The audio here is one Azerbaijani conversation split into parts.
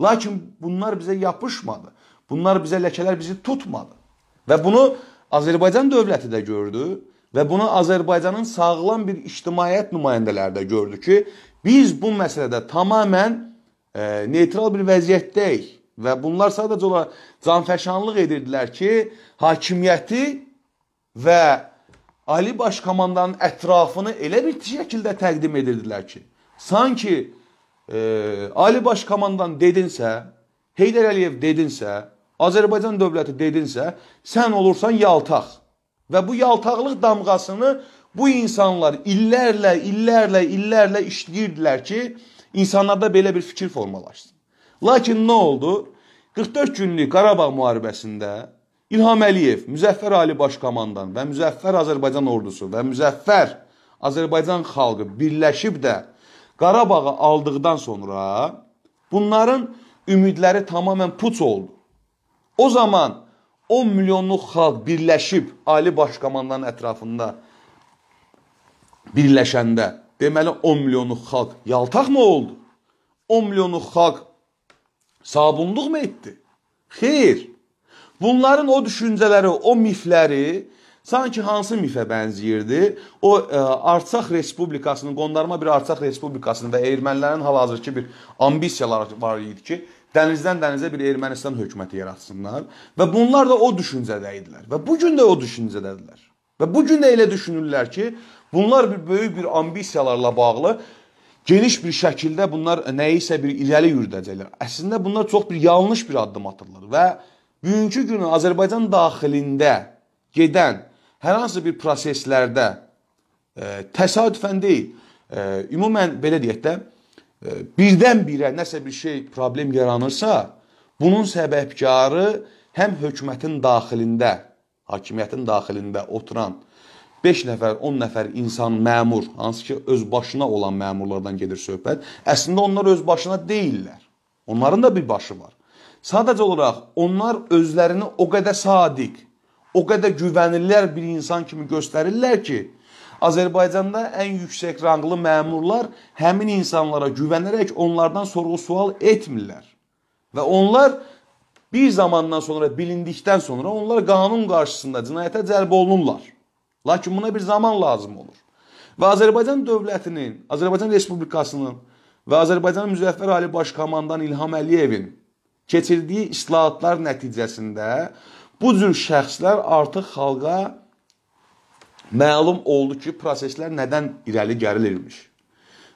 Lakin bunlar bizə yapışmadı. Bunlar bizə ləkələr bizi tutmadı. Və bunu Azərbaycan dövləti də gördü və bunu Azərbaycanın sağlam bir ictimaiyyət nümayəndələri də gördü ki, biz bu məsələdə tamamilə e, neytral bir vəziyyətdəyik və bunlar sadəcə olaraq canfəşanlıq edirdilər ki, hakimiyyəti və Ali Baş Komandanın ətrafını elə bir şəkildə təqdim edirdilər ki, sanki e, Ali Baş Komandan dedinsə, Heydər Əliyev dedinsə, Azərbaycan dövləti dedinsə, sən olursan yaltaq. Və bu yaltaqlıq damğasını bu insanlar illərlə, illərlə, illərlə işləyirdilər ki, insanlarda belə bir fikir formalaşsın. Lakin nə oldu? 44 günlük Qarabağ müharibəsində İlham Əliyev, Müzəffər Ali Baş Komandan və Müzəffər Azərbaycan ordusu və Müzəffər Azərbaycan xalqı birləşib də Qarabağı aldıqdan sonra bunların ümidləri tamamilə puç oldu. O zaman 10 milyonluq xalq birləşib Ali Baş Komandanın ətrafında birləşəndə, deməli 10 milyonluq xalq yaltaq mı oldu? 10 milyonluq xalq sabunluq mu etdi? Xeyr. Bunların o düşüncələri, o mifləri Sanki hansı mifə bənzəyirdi? O ə, e, Artsaq Respublikasının, qondarma bir Artsaq Respublikasının və ermənilərin hal-hazırki bir ambisiyaları var idi ki, dənizdən dənizə bir Ermənistan hökuməti yaratsınlar və bunlar da o düşüncədə idilər və bu gün də o düşüncədədirlər. Və bu gün də elə düşünürlər ki, bunlar bir böyük bir ambisiyalarla bağlı geniş bir şəkildə bunlar nəyisə bir irəli yürüdəcəklər. Əslində bunlar çox bir yanlış bir addım atırlar və bugünkü günün Azərbaycan daxilində gedən hər hansı bir proseslərdə e, təsadüfən deyil, e, ümumən belə deyək də, e, birdən-birə nəsə bir şey problem yaranırsa, bunun səbəbkarı həm hökumətin daxilində, hakimiyyətin daxilində oturan 5 nəfər, 10 nəfər insan məmur, hansı ki öz başına olan məmurlardan gedir söhbət. Əslində onlar öz başına deyillər. Onların da bir başı var. Sadəcə olaraq onlar özlərini o qədər sadiq o qədər güvənirlər bir insan kimi göstərirlər ki, Azərbaycanda ən yüksək ranglı məmurlar həmin insanlara güvənərək onlardan sorğu-sual etmirlər. Və onlar bir zamandan sonra bilindikdən sonra onlar qanun qarşısında cinayətə cəlb olunurlar. Lakin buna bir zaman lazım olur. Və Azərbaycan dövlətinin, Azərbaycan Respublikasının və Azərbaycan Müzəffər Ali Baş Komandan İlham Əliyevin keçirdiyi islahatlar nəticəsində Bu cür şəxslər artıq xalqa məlum oldu ki, proseslər nədən irəli gərilirmiş.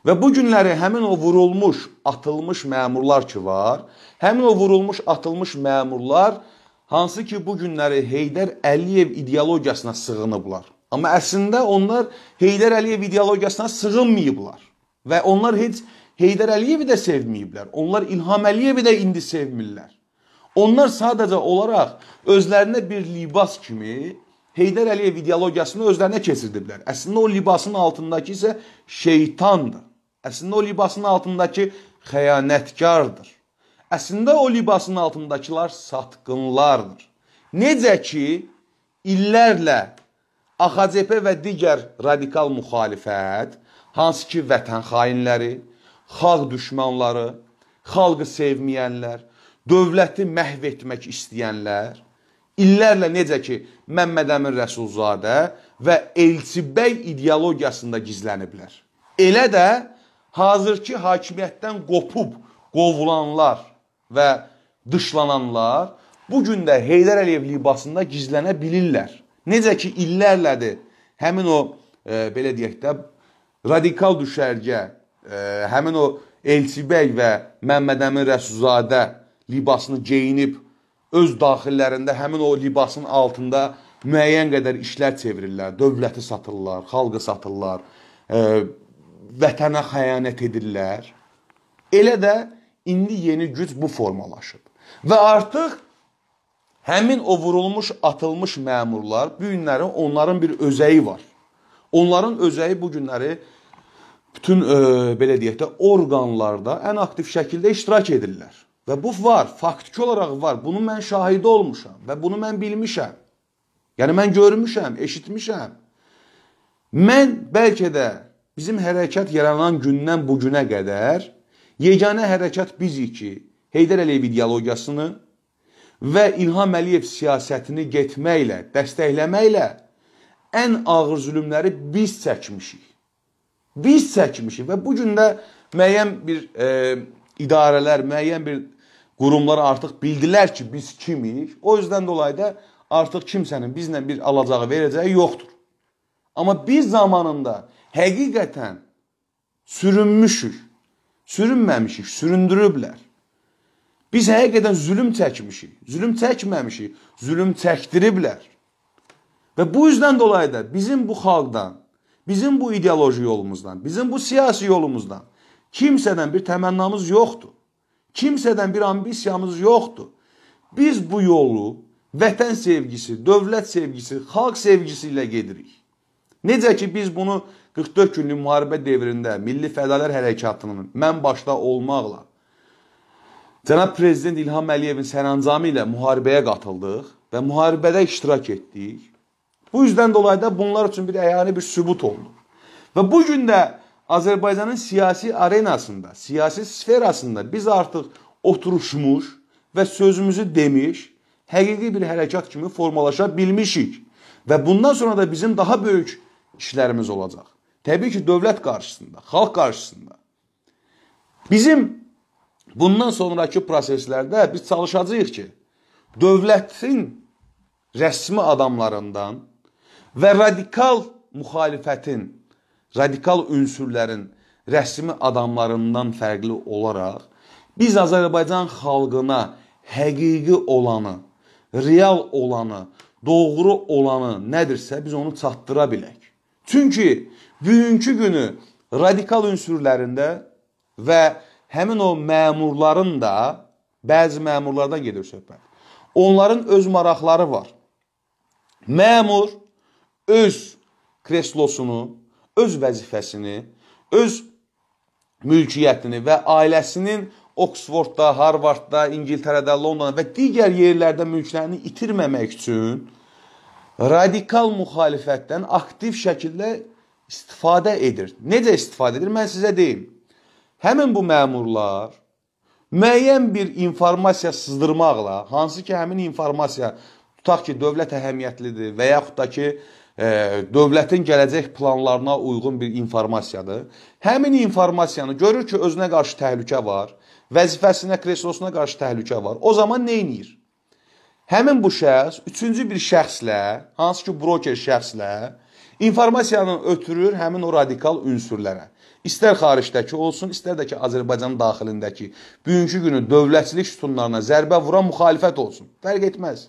Və bu günləri həmin o vurulmuş, atılmış məmurlar ki var, həmin o vurulmuş, atılmış məmurlar hansı ki bu günləri Heydər Əliyev ideologiyasına sığınıblar. Amma əslində onlar Heydər Əliyev ideologiyasına sığınmayıblar. Və onlar heç Heydər Əliyevi də sevməyiblər. Onlar İlham Əliyevi də indi sevmirlər. Onlar sadəcə olaraq özlərinə bir libas kimi Heydər Əliyev ideologiyasını özlərinə keçirdiblər. Əslində o libasın altındakı isə şeytandır. Əslində o libasın altındakı xəyanətkardır. Əslində o libasın altındakılar satqınlardır. Necə ki illərlə AXCP və digər radikal müxalifət, hansı ki vətən xainləri, xalq düşmanları, xalqı sevməyənlər, dövləti məhv etmək istəyənlər illərlə necə ki Məmməd Əmin Rəsulzadə və Elçi bəy ideologiyasında gizləniblər. Elə də hazırki hakimiyyətdən qopub qovulanlar və dışlananlar bu gün də Heydər Əliyev libasında gizlənə bilirlər. Necə ki illərlədir həmin o e, belə deyək də radikal düşərgə, e, həmin o Elçi bəy və Məmməd Əmin Rəsulzadə libasını geyinib, öz daxillərində həmin o libasın altında müəyyən qədər işlər çevirirlər, dövləti satırlar, xalqı satırlar, ə, e, vətənə xəyanət edirlər. Elə də indi yeni güc bu formalaşıb. Və artıq həmin o vurulmuş, atılmış məmurlar bu günləri onların bir özəyi var. Onların özəyi bu günləri bütün ə, e, belə deyək də orqanlarda ən aktiv şəkildə iştirak edirlər. Və bu var, faktiki olaraq var. Bunu mən şahidi olmuşam və bunu mən bilmişəm. Yəni mən görmüşəm, eşitmişəm. Mən bəlkə də bizim hərəkət yaranan gündən bu günə qədər yeganə hərəkət bizik ki, Heydər Əliyev ideologiyasını və İlham Əliyev siyasətini getməklə, dəstəkləməklə ən ağır zülmləri biz çəkmişik. Biz çəkmişik və bu gün də müəyyən bir e, idarələr, müəyyən bir Qurumlar artıq bildilər ki, biz kimik. O yüzdən dolayı da artıq kimsənin bizlə bir alacağı, verəcəyi yoxdur. Amma bir zamanında həqiqətən sürünmüşük. Sürünməmişik, süründürüblər. Biz həqiqətən zülm çəkmişik. Zülm çəkməmişik, zülm çəkdiriblər. Və bu üzdən dolayı da bizim bu xalqdan, bizim bu ideoloji yolumuzdan, bizim bu siyasi yolumuzdan kimsədən bir təmənnamız yoxdur. Kimsədən bir ambisiyamız yoxdur. Biz bu yolu vətən sevgisi, dövlət sevgisi, xalq sevgisi ilə gedirik. Necə ki biz bunu 44 günlük müharibə dövründə Milli Fədələr Hərəkatının mən başda olmaqla Cənab Prezident İlham Əliyevin sərəncamı ilə müharibəyə qatıldıq və müharibədə iştirak etdik. Bu yüzdən dolayı da bunlar üçün bir əyani bir sübut oldu. Və bu gün də Azərbaycanın siyasi arenasında, siyasi sferasında biz artıq oturuşmuş və sözümüzü demiş, həqiqi bir hərəkat kimi formalaşa bilmişik. Və bundan sonra da bizim daha böyük işlərimiz olacaq. Təbii ki, dövlət qarşısında, xalq qarşısında. Bizim bundan sonrakı proseslərdə biz çalışacağıq ki, dövlətin rəsmi adamlarından və radikal müxalifətin radikal ünsürlərin rəsmi adamlarından fərqli olaraq biz Azərbaycan xalqına həqiqi olanı, real olanı, doğru olanı nədirsə biz onu çatdıra bilək. Çünki bugünkü günü radikal ünsürlərində və həmin o məmurların da bəzi məmurlardan gedir söhbət. Onların öz maraqları var. Məmur öz kreslosunu öz vəzifəsini, öz mülkiyyətini və ailəsinin Oxfordda, Harvardda, İngiltərədə, Londonda və digər yerlərdə mülklərini itirməmək üçün radikal müxalifətdən aktiv şəkildə istifadə edir. Necə istifadə edir? Mən sizə deyim. Həmin bu məmurlar müəyyən bir informasiya sızdırmaqla, hansı ki, həmin informasiya tutaq ki, dövlət əhəmiyyətlidir və yaxud da ki, dövlətin gələcək planlarına uyğun bir informasiyadır. Həmin informasiyanı görür ki, özünə qarşı təhlükə var, vəzifəsinə, kreslosuna qarşı təhlükə var. O zaman nə edir? Həmin bu şəxs üçüncü bir şəxslə, hansı ki, broker şəxslə informasiyanı ötürür həmin o radikal ünsürlərə. İstər xaricdəki olsun, istər də ki, Azərbaycan daxilindəki bugünkü günün dövlətçilik sütunlarına zərbə vuran müxalifət olsun. Fərq etməz.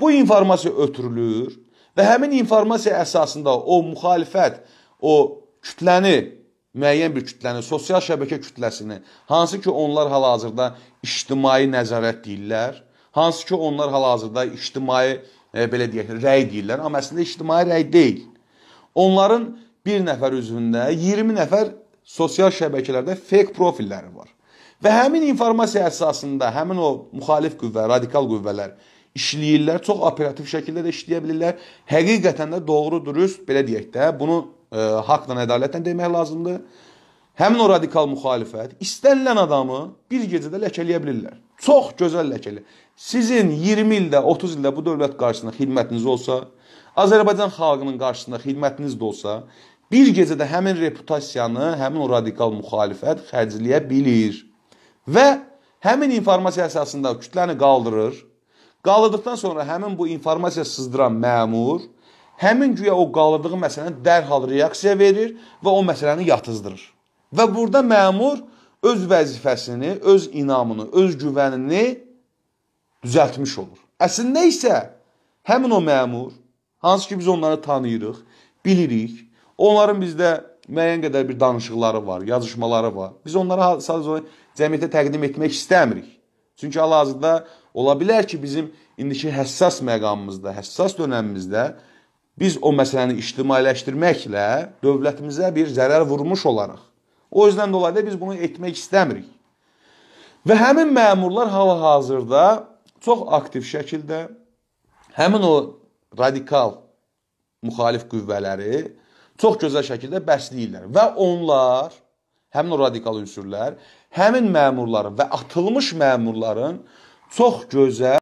Bu informasiya ötürülür Və həmin informasiya əsasında o müxalifət, o kütləni, müəyyən bir kütləni, sosial şəbəkə kütləsini, hansı ki onlar hal-hazırda ictimai nəzarət deyirlər, hansı ki onlar hal-hazırda ictimai e, belə deyək, rəy deyirlər, amma əslində ictimai rəy deyil. Onların bir nəfər üzvündə 20 nəfər sosial şəbəkələrdə fake profilləri var. Və həmin informasiya əsasında həmin o müxalif qüvvə, radikal qüvvələr işləyirlər, çox operativ şəkildə də işləyə bilirlər. Həqiqətən də doğru dürüst, belə deyək də, bunu e, haqqla, ədalətlə demək lazımdır. Həmin o radikal müxalifət istənilən adamı bir gecədə ləkələyə bilirlər. Çox gözəl ləkəli. Sizin 20 ildə, 30 ildə bu dövlət qarşısında xidmətiniz olsa, Azərbaycan xalqının qarşısında xidmətiniz də olsa, bir gecədə həmin reputasiyanı, həmin o radikal müxalifət xərcləyə bilir və həmin informasiya əsasında kütləni qaldırır, Qalırdıqdan sonra həmin bu informasiya sızdıran məmur həmin güya o qalırdığı məsələni dərhal reaksiya verir və o məsələni yatızdırır. Və burada məmur öz vəzifəsini, öz inamını, öz güvənini düzəltmiş olur. Əslində isə həmin o məmur, hansı ki biz onları tanıyırıq, bilirik, onların bizdə müəyyən qədər bir danışıqları var, yazışmaları var. Biz onları sadəcə cəmiyyətə təqdim etmək istəmirik. Çünki hal-hazırda Ola bilər ki, bizim indiki həssas məqamımızda, həssas dönəmimizdə biz o məsələni ictimailəşdirməklə dövlətimizə bir zərər vurmuş olarıq. O yüzdən dolayı da biz bunu etmək istəmirik. Və həmin məmurlar hal-hazırda çox aktiv şəkildə həmin o radikal müxalif qüvvələri çox gözəl şəkildə bəsləyirlər və onlar həmin o radikal ünsürlər həmin məmurların və atılmış məmurların Çox gözəl.